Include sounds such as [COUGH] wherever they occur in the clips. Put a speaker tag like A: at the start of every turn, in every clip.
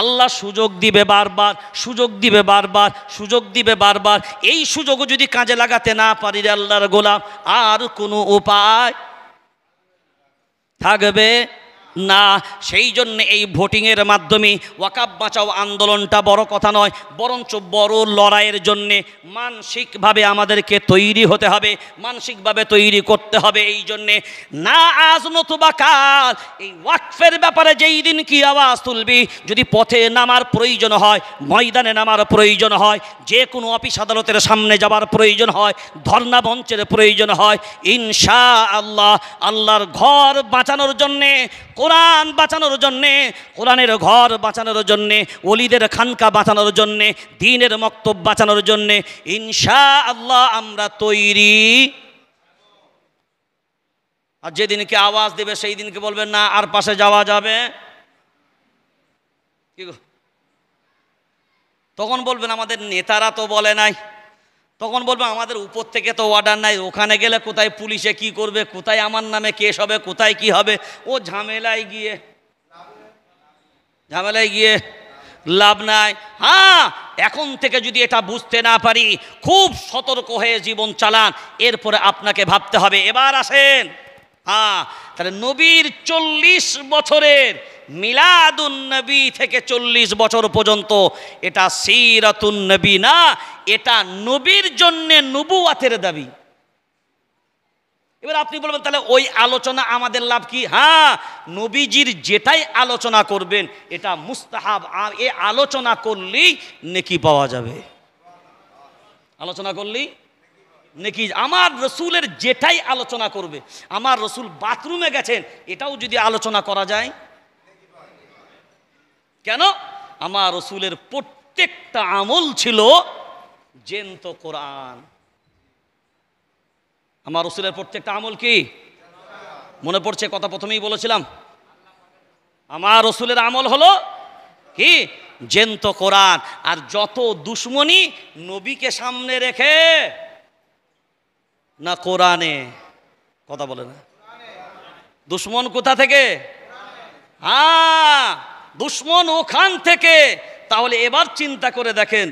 A: আল্লাহ সুযোগ দিবে বারবার সুযোগ দিবে বারবার সুযোগ দিবে বারবার এই সুযোগও যদি কাজে লাগাতে না পারি আল্লাহর গোলাম আর কোনো উপায় থাকবে না সেই জন্য এই ভোটিংয়ের মাধ্যমে ওয়াকাব বাঁচাও আন্দোলনটা বড় কথা নয় বরঞ্চ বড় লড়াইয়ের জন্যে মানসিকভাবে আমাদেরকে তৈরি হতে হবে মানসিকভাবে তৈরি করতে হবে এই জন্যে না আজ নতুবা কাল এই ওয়াকফের ব্যাপারে যেই দিন কি আওয়াজ তুলবি যদি পথে নামার প্রয়োজন হয় ময়দানে নামার প্রয়োজন হয় যে কোনো অফিস আদালতের সামনে যাবার প্রয়োজন হয় ধর্না মঞ্চের প্রয়োজন হয় ইনশা আল্লাহ আল্লাহর ঘর বাঁচানোর জন্যে কোরআন বাঁচানোর জন্যে কোরআনের ঘর বাঁচানোর জন্যে অলিদের খানকা বাঁচানোর জন্যে দিনের মক্তব বাঁচানোর জন্যে ইনশা আল্লাহ আমরা তৈরি আর যেদিনকে আওয়াজ দেবে সেই দিনকে বলবেন না আর পাশে যাওয়া যাবে তখন বলবেন আমাদের নেতারা তো বলে নাই তখন বলবে আমাদের উপর থেকে তো অর্ডার নাই ওখানে গেলে কোথায় পুলিশে কি করবে কোথায় আমার নামে কেস হবে কোথায় কি হবে ও ঝামেলায় গিয়ে ঝামেলায় গিয়ে লাভ নাই হ্যাঁ এখন থেকে যদি এটা বুঝতে না পারি খুব সতর্ক হয়ে জীবন চালান এরপরে আপনাকে ভাবতে হবে এবার আসেন হ্যাঁ তাহলে নবীর চল্লিশ বছরের মিলাদুন নবী থেকে চল্লিশ বছর পর্যন্ত এটা সিরাতুন নবী না এটা নবীর জন্যে নবুয়াতের দাবি এবার আপনি বলবেন তাহলে ওই আলোচনা আমাদের লাভ কি হ্যাঁ নবীজির যেটাই আলোচনা করবেন এটা মুস্তাহাব এ আলোচনা করলেই নেকি পাওয়া যাবে আলোচনা করলেই নাকি আমার রসুলের যেটাই আলোচনা করবে আমার রসুল বাথরুমে গেছেন এটাও যদি আলোচনা করা যায় কেন আমার রসুলের প্রত্যেকটা আমল ছিল জেন্ত কোরআন আমার রসুলের প্রত্যেকটা আমল কি মনে পড়ছে কথা প্রথমেই বলেছিলাম আমার রসুলের আমল হলো কি জেন্ত কোরআন আর যত দুশ্মনী নবীকে সামনে রেখে না কোরআনে কথা বলে না দুশ্মন কোথা থেকে হ্যাঁ দুশ্মন ওখান থেকে তাহলে এবার চিন্তা করে দেখেন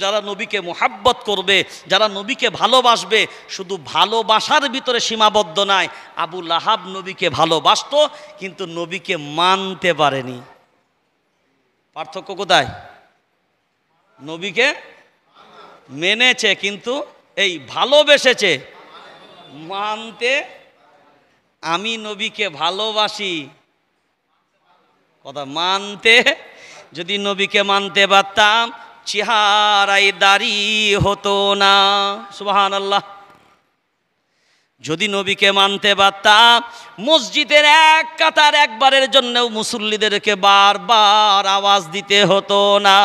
A: যারা নবীকে মোহাব্বত করবে যারা নবীকে ভালোবাসবে শুধু ভালোবাসার ভিতরে সীমাবদ্ধ নয় আবু লাহাব নবীকে ভালোবাসত কিন্তু নবীকে মানতে পারেনি পার্থক্য কোথায় নবীকে মেনেছে কিন্তু এই ভালোবেসেছে মানতে আমি নবীকে ভালোবাসি কথা মানতে যদি নবীকে মানতে পারতাম চেহারাই দাড়ি হতো না সুবাহান আল্লাহ যদি নবীকে মানতে পারতাম মসজিদের এক কাতার একবারের জন্যও মুসল্লিদেরকে বারবার আওয়াজ দিতে হতো না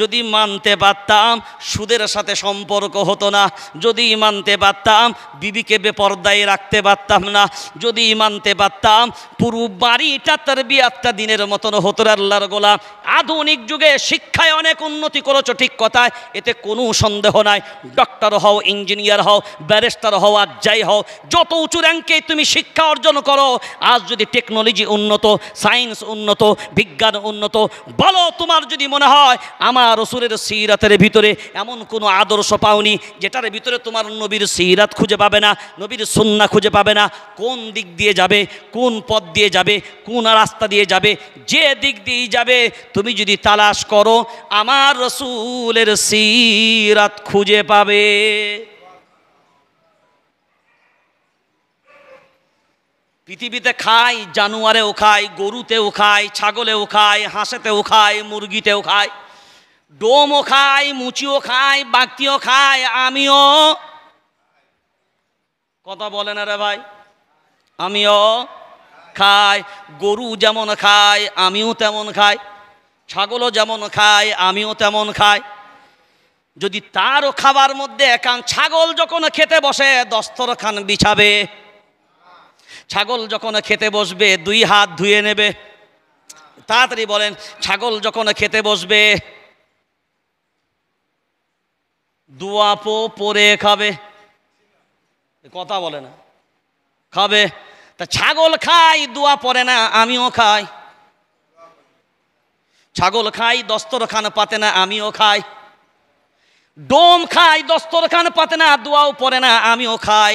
A: যদি মানতে পারতাম সুদের সাথে সম্পর্ক হতো না যদি মানতে পারতাম বিবিকে বেপর্দায় রাখতে পারতাম না যদি মানতে পারতাম পুরো বাড়িটা তার বিয়াতটা দিনের মতন হতো আল্লাহর গোলাম আধুনিক যুগে শিক্ষায় অনেক উন্নতি করেছ ঠিক কথায় এতে কোনো সন্দেহ নাই ডক্টর হও ইঞ্জিনিয়ার হও ব্যারিস্টার হও আর যাই হও যত উঁচু র্যাঙ্কে তুমি শিক্ষা অর্জন করো আজ যদি টেকনোলজি উন্নত সায়েন্স উন্নত বিজ্ঞান উন্নত বলো তোমার যদি মনে হয় আমার রসুলের সিরাতের ভিতরে এমন কোনো আদর্শ পাওনি যেটার ভিতরে তোমার নবীর সিরাত খুঁজে পাবে না নবীর সন্না খুঁজে পাবে না কোন দিক দিয়ে যাবে কোন পথ দিয়ে যাবে কোন রাস্তা দিয়ে যাবে যে দিক দিয়ে যাবে তুমি যদি তালাশ করো আমার রসুলের সিরাত খুঁজে পাবে পৃথিবীতে খায় জানুয়ারেও খায় গরুতেও খায় ছাগলেও খায় হাঁসেতেও খায় মুরগিতেও খায় ডোমও খায় মুচিও খায় বাক্তিও খায় আমিও কথা বলে না রে ভাই আমিও খাই গরু যেমন খায় আমিও তেমন খাই ছাগলও যেমন খায় আমিও তেমন খাই যদি তারও খাবার মধ্যে একাং ছাগল যখন খেতে বসে দস্তরখান বিছাবে ছাগল যখন খেতে বসবে দুই হাত ধুয়ে নেবে তাড়াতাড়ি বলেন ছাগল যখন খেতে বসবে দুয়াপো পরে খাবে কথা বলে না খাবে তা ছাগল খাই দুয়া পরে না আমিও খাই ছাগল খাই দস্তরখান পাতে না আমিও খাই ডোম খাই দস্তরখান পাতে না দুয়াও পরে না আমিও খাই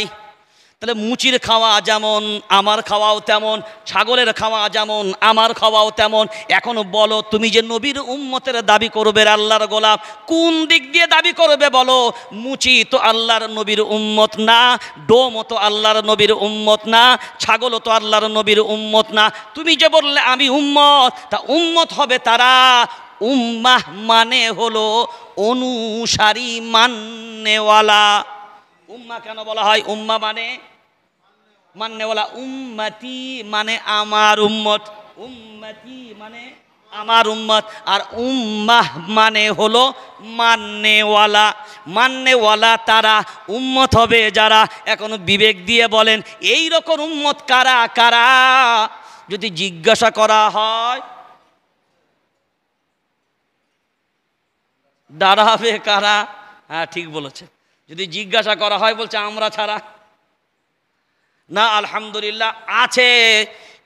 A: তাহলে মুচির খাওয়া যেমন আমার খাওয়াও তেমন ছাগলের খাওয়া যেমন আমার খাওয়াও তেমন এখন বলো তুমি যে নবীর উম্মতের দাবি করবে আল্লাহর গোলাপ কোন দিক দিয়ে দাবি করবে বলো মুচি তো আল্লাহর নবীর উম্মত না ডোম তো আল্লাহর নবীর উম্মত না ছাগল তো আল্লাহর নবীর উম্মত না তুমি যে বললে আমি উম্মত তা উম্মত হবে তারা উম্মাহ মানে হলো অনুসারী মান্যওয়ালা উম্মা কেন বলা হয় উম্মা মানে মান্যওয়ালা উম্মাতি মানে আমার উম্মত উম্মাতি মানে আমার উম্মত আর উম্মাহ মানে হলো মান্যওয়ালা মান্যওয়ালা তারা উম্মত হবে যারা এখনো বিবেক দিয়ে বলেন এই রকম উম্মত কারা কারা যদি জিজ্ঞাসা করা হয় দাঁড়াবে কারা হ্যাঁ ঠিক বলেছে যদি জিজ্ঞাসা করা হয় বলছে আমরা ছাড়া না আলহামদুলিল্লাহ আছে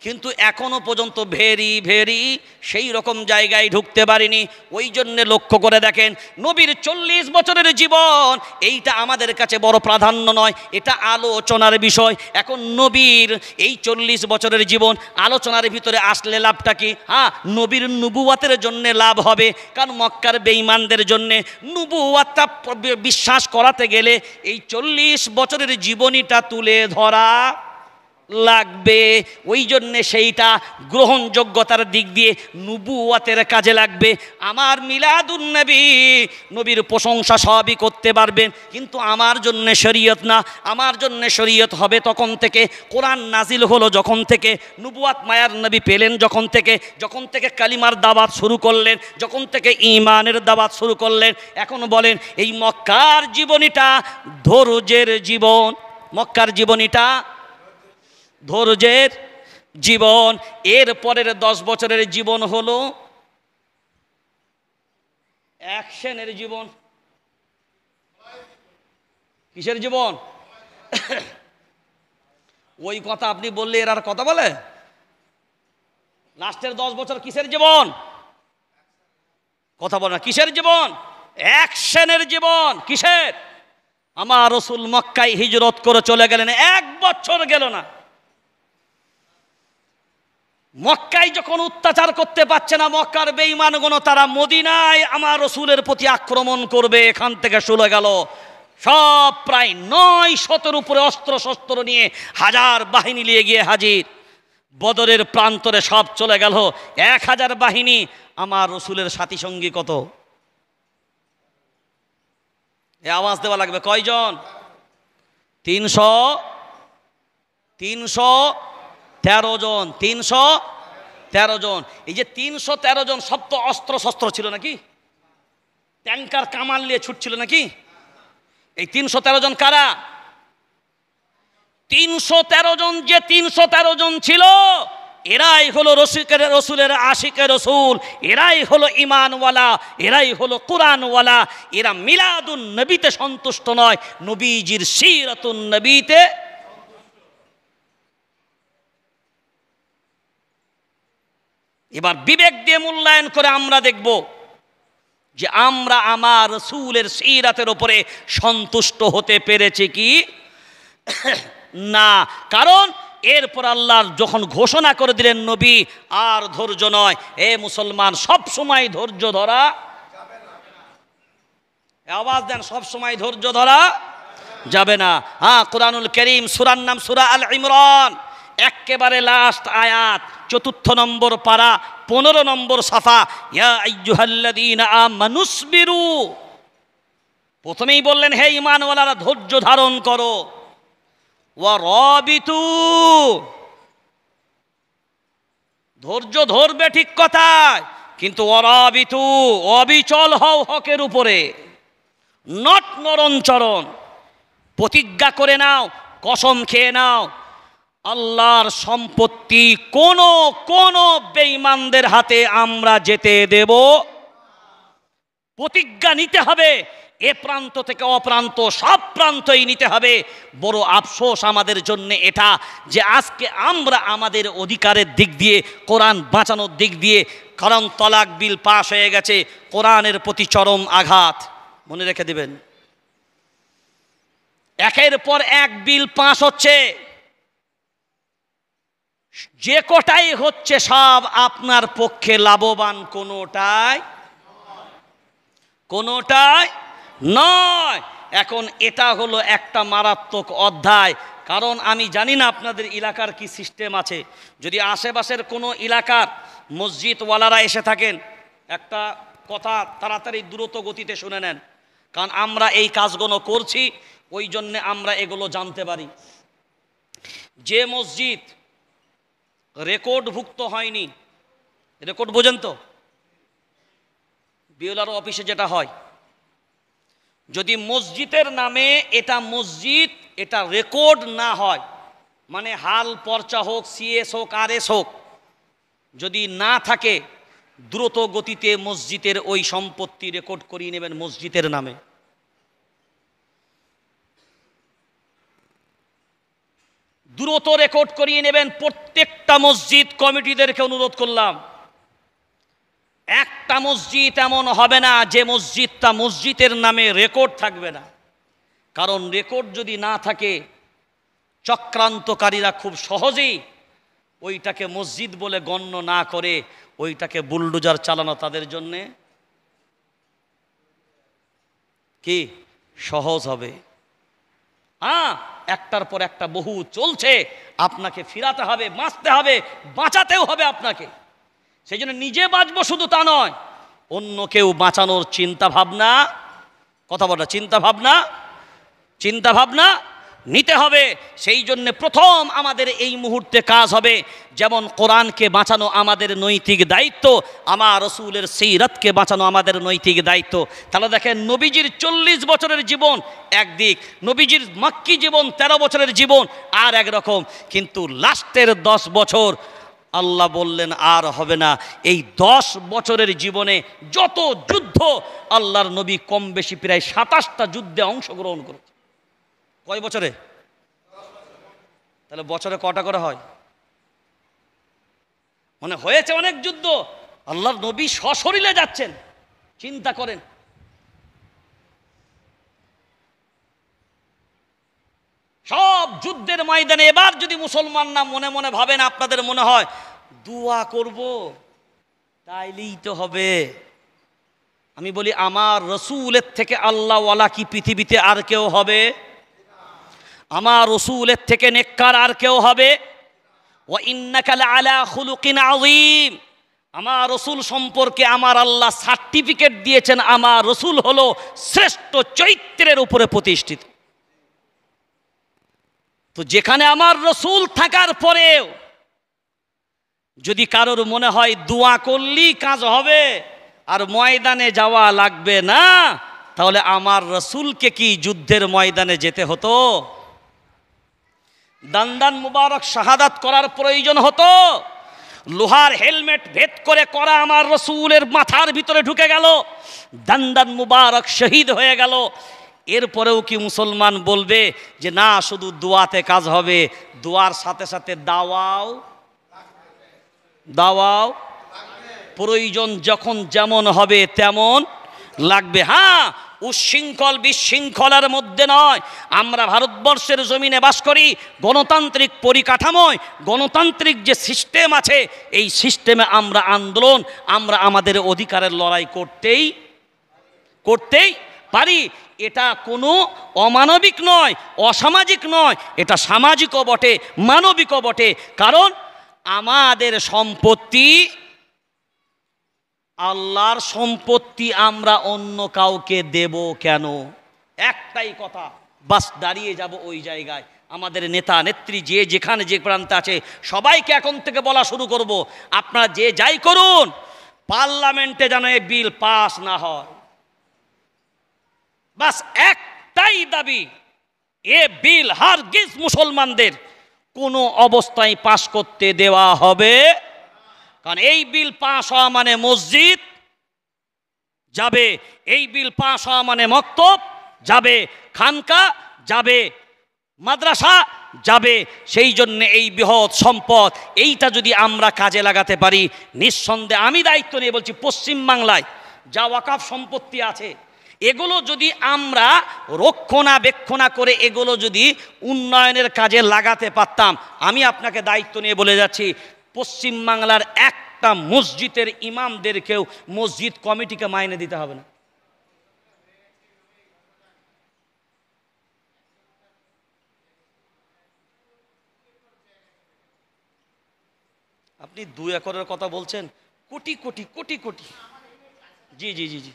A: কিন্তু এখনও পর্যন্ত ভেরি ভেরি সেই রকম জায়গায় ঢুকতে পারিনি ওই জন্যে লক্ষ্য করে দেখেন নবীর চল্লিশ বছরের জীবন এইটা আমাদের কাছে বড় প্রাধান্য নয় এটা আলোচনার বিষয় এখন নবীর এই চল্লিশ বছরের জীবন আলোচনার ভিতরে আসলে লাভটা কি হ্যাঁ নবীর নুবুয়াতের জন্যে লাভ হবে কারণ মক্কার বেঈমানদের জন্যে নুবুয়াতটা বিশ্বাস করাতে গেলে এই চল্লিশ বছরের জীবনীটা তুলে ধরা লাগবে ওই জন্যে সেইটা গ্রহণযোগ্যতার দিক দিয়ে নুবুয়াতের কাজে লাগবে আমার মিলাদুন্নবী নবীর প্রশংসা সবই করতে পারবেন কিন্তু আমার জন্য শরীয়ত না আমার জন্য শরীয়ত হবে তখন থেকে কোরআন নাজিল হলো যখন থেকে নুবুয়াত মায়ার নবী পেলেন যখন থেকে যখন থেকে কালিমার দাবাত শুরু করলেন যখন থেকে ইমানের দাবাত শুরু করলেন এখন বলেন এই মক্কার জীবনীটা ধরুজের জীবন মক্কার জীবনীটা ধৈর্যের জীবন এর পরের দশ বছরের জীবন হলো অ্যাকশনের জীবন কিসের জীবন ওই কথা আপনি বললে এর আর কথা বলে লাস্টের দশ বছর কিসের জীবন কথা বলে না কিসের জীবন অ্যাকশনের জীবন কিসের আমার রসুল মক্কায় হিজরত করে চলে গেলেন এক বছর গেল না মক্কায় যখন অত্যাচার করতে পারছে না মক্কার বেঈমানগণ তারা মদিনায় আমার রসুলের প্রতি আক্রমণ করবে এখান থেকে শুলে গেল সব প্রায় নয় শতের উপরে অস্ত্র শস্ত্র নিয়ে হাজার বাহিনী নিয়ে গিয়ে হাজির বদরের প্রান্তরে সব চলে গেল এক হাজার বাহিনী আমার রসুলের সাথী সঙ্গী কত এ আওয়াজ দেওয়া লাগবে কয়জন তিনশো তিনশো তেরো জন তিনশো তেরো জন এই যে তিনশো তেরো জন সব তো অস্ত্র শস্ত্র ছিল নাকি ট্যাঙ্কার কামাল নিয়ে ছুটছিল নাকি এই তিনশো তেরো জন কারা তিনশো তেরো জন যে তিনশো তেরো জন ছিল এরাই হলো রসিকের রসুলের আশিকের রসুল এরাই হলো ইমানওয়ালা এরাই হলো কোরআনওয়ালা এরা মিলাদুন নবীতে সন্তুষ্ট নয় নবীজির সিরাতুন নবীতে এবার বিবেক দিয়ে মূল্যায়ন করে আমরা দেখব যে আমরা আমার রসুলের সিরাতের ওপরে সন্তুষ্ট হতে পেরেছি কি [COUGHS] না কারণ এরপর আল্লাহর যখন ঘোষণা করে দিলেন নবী আর ধৈর্য নয় এ মুসলমান সব সময় ধৈর্য ধরা আওয়াজ দেন সব সময় ধৈর্য ধরা যাবে না হ্যাঁ কোরআনুল করিম সুরার নাম সুরা আল ইমরান একেবারে লাস্ট আয়াত চতুর্থ নম্বর পারা পনেরো নম্বর সাফা মানুষবিরু প্রথমেই বললেন হে ইমানওয়ালারা ধৈর্য ধারণ করো রবিতু ধৈর্য ধরবে ঠিক কথায় কিন্তু অরবিতু অবিচল হও হকের উপরে নট নরণ চরণ প্রতিজ্ঞা করে নাও কসম খেয়ে নাও আল্লাহর সম্পত্তি কোনো কোনো বেঈমানদের হাতে আমরা যেতে দেব প্রতিজ্ঞা নিতে হবে এ প্রান্ত থেকে অপ্রান্ত সব প্রান্তই নিতে হবে বড় আফসোস আমাদের জন্য এটা যে আজকে আমরা আমাদের অধিকারের দিক দিয়ে কোরআন বাঁচানোর দিক দিয়ে কারণ তলাক বিল পাশ হয়ে গেছে কোরআনের প্রতি চরম আঘাত মনে রেখে দেবেন একের পর এক বিল পাশ হচ্ছে যে কোটাই হচ্ছে সব আপনার পক্ষে লাভবান কোনোটাই কোনোটাই নয় এখন এটা হলো একটা মারাত্মক অধ্যায় কারণ আমি জানি না আপনাদের এলাকার কি সিস্টেম আছে যদি আশেপাশের কোনো এলাকার মসজিদওয়ালারা এসে থাকেন একটা কথা তাড়াতাড়ি দ্রুত গতিতে শুনে নেন কারণ আমরা এই কাজগুলো করছি ওই জন্যে আমরা এগুলো জানতে পারি যে মসজিদ রেকর্ডভুক্ত হয়নি রেকর্ড বোঝেন তো বিওলার অফিসে যেটা হয় যদি মসজিদের নামে এটা মসজিদ এটা রেকর্ড না হয় মানে হাল পর্চা হোক সিএস হোক আর এস হোক যদি না থাকে দ্রুত গতিতে মসজিদের ওই সম্পত্তি রেকর্ড করিয়ে নেবেন মসজিদের নামে দ্রুত রেকর্ড করিয়ে নেবেন প্রত্যেকটা মসজিদ কমিটিদেরকে অনুরোধ করলাম একটা মসজিদ এমন হবে না যে মসজিদটা মসজিদের নামে রেকর্ড থাকবে না কারণ রেকর্ড যদি না থাকে চক্রান্তকারীরা খুব সহজেই ওইটাকে মসজিদ বলে গণ্য না করে ওইটাকে বুলডোজার চালানো তাদের জন্যে কি সহজ হবে হ্যাঁ একটার পর একটা বহু চলছে আপনাকে ফিরাতে হবে বাঁচতে হবে বাঁচাতেও হবে আপনাকে সেই জন্য নিজে বাঁচবো শুধু তা নয় অন্য কেউ বাঁচানোর চিন্তা ভাবনা কথা বলা চিন্তা ভাবনা চিন্তা ভাবনা নিতে হবে সেই জন্য প্রথম আমাদের এই মুহূর্তে কাজ হবে যেমন কোরআনকে বাঁচানো আমাদের নৈতিক দায়িত্ব আমার রসুলের সেই রথকে বাঁচানো আমাদের নৈতিক দায়িত্ব তাহলে দেখেন নবীজির চল্লিশ বছরের জীবন একদিক নবীজির মাক্কি জীবন ১৩ বছরের জীবন আর একরকম কিন্তু লাস্টের দশ বছর আল্লাহ বললেন আর হবে না এই দশ বছরের জীবনে যত যুদ্ধ আল্লাহর নবী কম বেশি প্রায় সাতাশটা যুদ্ধে অংশগ্রহণ করেছে কয় বছরে তাহলে বছরে কটা করে হয় মানে হয়েছে অনেক যুদ্ধ আল্লাহর নবী সশরীরে যাচ্ছেন চিন্তা করেন সব যুদ্ধের ময়দানে এবার যদি মুসলমান না মনে মনে ভাবেন আপনাদের মনে হয় দোয়া করব তাইলেই তো হবে আমি বলি আমার রসুলের থেকে আল্লাহওয়ালা কি পৃথিবীতে আর কেউ হবে আমার রসুলের থেকে নেককার আর কেউ হবে ও ইন্নাকাল আলা খুলুকিন আজিম আমার রসুল সম্পর্কে আমার আল্লাহ সার্টিফিকেট দিয়েছেন আমার রসুল হল শ্রেষ্ঠ চৈত্রের উপরে প্রতিষ্ঠিত তো যেখানে আমার রসুল থাকার পরেও যদি কারোর মনে হয় দোয়া করলেই কাজ হবে আর ময়দানে যাওয়া লাগবে না তাহলে আমার রসুলকে কি যুদ্ধের ময়দানে যেতে হতো দান্দান মুবারক শাহাদাত করার প্রয়োজন হতো লোহার হেলমেট ভেদ করে করা আমার রসুলের মাথার ভিতরে ঢুকে গেল দান্দান মুবারক শহীদ হয়ে গেল এরপরেও কি মুসলমান বলবে যে না শুধু দোয়াতে কাজ হবে দোয়ার সাথে সাথে দাওয়াও দাওয়াও প্রয়োজন যখন যেমন হবে তেমন লাগবে হ্যাঁ উশৃঙ্খল বিশৃঙ্খলার মধ্যে নয় আমরা ভারতবর্ষের জমিনে বাস করি গণতান্ত্রিক পরিকাঠামোয় গণতান্ত্রিক যে সিস্টেম আছে এই সিস্টেমে আমরা আন্দোলন আমরা আমাদের অধিকারের লড়াই করতেই করতেই পারি এটা কোনো অমানবিক নয় অসামাজিক নয় এটা সামাজিকও বটে মানবিকও বটে কারণ আমাদের সম্পত্তি আল্লাহর সম্পত্তি আমরা অন্য কাউকে দেব কেন একটাই কথা বাস দাঁড়িয়ে যাব ওই জায়গায় আমাদের নেতা নেত্রী যে যেখানে যে প্রান্তে আছে সবাইকে এখন থেকে বলা শুরু করব। আপনারা যে যাই করুন পার্লামেন্টে যেন এই বিল পাস না হয় বাস একটাই দাবি এ বিল হারগিজ মুসলমানদের কোনো অবস্থায় পাশ করতে দেওয়া হবে কারণ এই বিল পাশ হওয়া মানে মসজিদ যাবে এই বিল পাশ হওয়া মানে মক্তব যাবে খানকা যাবে মাদ্রাসা যাবে সেই জন্য এই বৃহৎ সম্পদ এইটা যদি আমরা কাজে লাগাতে পারি নিঃসন্দেহে আমি দায়িত্ব নিয়ে বলছি পশ্চিমবাংলায় যা ওয়াকাফ সম্পত্তি আছে এগুলো যদি আমরা রক্ষণাবেক্ষণা করে এগুলো যদি উন্নয়নের কাজে লাগাতে পারতাম আমি আপনাকে দায়িত্ব নিয়ে বলে যাচ্ছি পশ্চিমবাংলার একটা মসজিদের ইমামদেরকেও মসজিদ কমিটিকে মাইনে দিতে হবে না আপনি দু একরের কথা বলছেন কোটি কোটি কোটি কোটি জি জি জি জি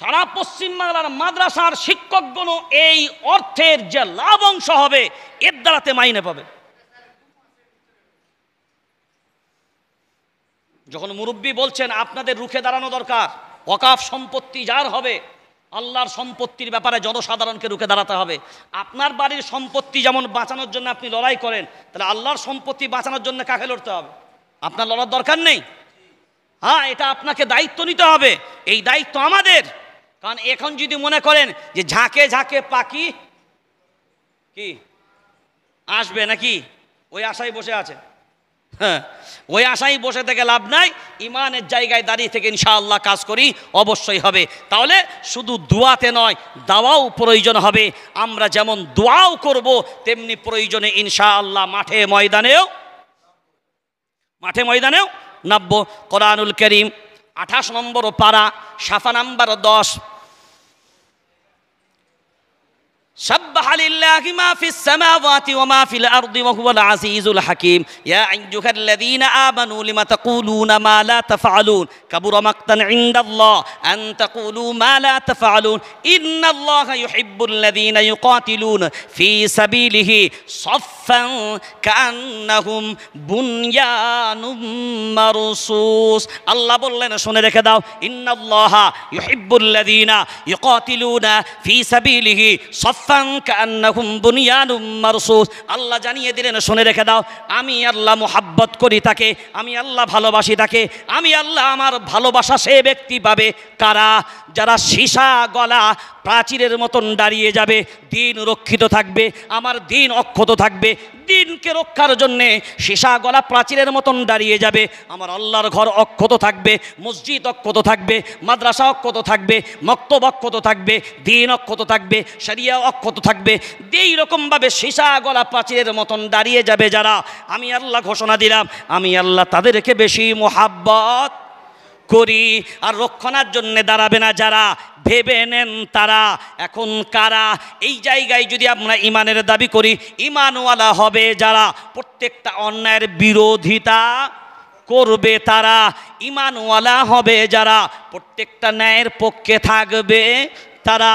A: সারা পশ্চিমবাংলার মাদ্রাসার শিক্ষকগণ এই অর্থের যে লাভ অংশ হবে এর দ্বারাতে মাইনে পাবে যখন মুরব্বী বলছেন আপনাদের রুখে দাঁড়ানো দরকার অকাফ সম্পত্তি যার হবে আল্লাহর সম্পত্তির ব্যাপারে জনসাধারণকে রুখে দাঁড়াতে হবে আপনার বাড়ির সম্পত্তি যেমন বাঁচানোর জন্য আপনি লড়াই করেন তাহলে আল্লাহর সম্পত্তি বাঁচানোর জন্য কাকে লড়তে হবে আপনার লড়ার দরকার নেই হ্যাঁ এটা আপনাকে দায়িত্ব নিতে হবে এই দায়িত্ব আমাদের কারণ এখন যদি মনে করেন যে ঝাঁকে ঝাঁকে পাখি কি আসবে নাকি ওই আশায় বসে আছে হ্যাঁ ওই আশাই বসে থেকে লাভ নাই ইমানের জায়গায় দাঁড়িয়ে থেকে ইনশাআল্লাহ কাজ করি অবশ্যই হবে তাহলে শুধু দোয়াতে নয় দাওয়াও প্রয়োজন হবে আমরা যেমন দোয়াও করব তেমনি প্রয়োজনে ইনশাআল্লাহ মাঠে ময়দানেও মাঠে ময়দানেও নাব্য কোরআনুল করিম আঠাশ নম্বর পাড়া সাফা নাম্বার দশ سبح لله ما في السماوات وما في الأرض وهو العزيز الحكيم يا أيها الذين آمنوا لم تقولون ما لا تفعلون كبر مقتا عند الله أن تقولوا ما لا تفعلون إن الله يحب الذين يقاتلون في سبيله صفا كأنهم بنيان مرصوص الله بلنا شنو রেখে إن الله يحب الذين يقاتلون في سبيله صفا আল্লাহ জানিয়ে দিলেন শুনে রেখে দাও আমি আল্লাহ মোহাব্বত করি তাকে আমি আল্লাহ ভালোবাসি তাকে আমি আল্লাহ আমার ভালোবাসা সে ব্যক্তি পাবে কারা যারা সীসা গলা প্রাচীরের মতন দাঁড়িয়ে যাবে দিন রক্ষিত থাকবে আমার দিন অক্ষত থাকবে দিনকে রক্ষার জন্যে সীসা গলা প্রাচীরের মতন দাঁড়িয়ে যাবে আমার আল্লাহর ঘর অক্ষত থাকবে মসজিদ অক্ষত থাকবে মাদ্রাসা অক্ষত থাকবে মক্তব অক্ষত থাকবে দিন অক্ষত থাকবে সারিয়া অক্ষত থাকবে এই রকমভাবে সীসা গলা প্রাচীরের মতন দাঁড়িয়ে যাবে যারা আমি আল্লাহ ঘোষণা দিলাম আমি আল্লাহ তাদেরকে বেশি মোহাব্বত করি আর রক্ষণার জন্যে দাঁড়াবে না যারা ভেবে নেন তারা এখন কারা এই জায়গায় যদি আমরা ইমানের দাবি করি ইমানওয়ালা হবে যারা প্রত্যেকটা অন্যায়ের বিরোধিতা করবে তারা ইমানওয়ালা হবে যারা প্রত্যেকটা ন্যায়ের পক্ষে থাকবে তারা